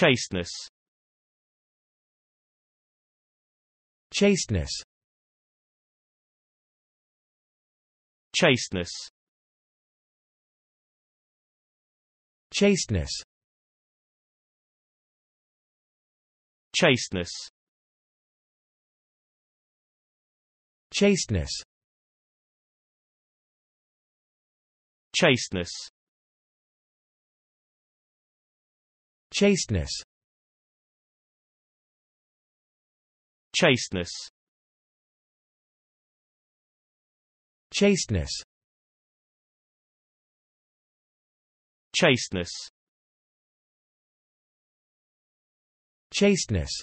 Chasteness Chasteness Chasteness Chasteness Chasteness Chasteness Chasteness Chasteness Chasteness Chasteness Chasteness Chasteness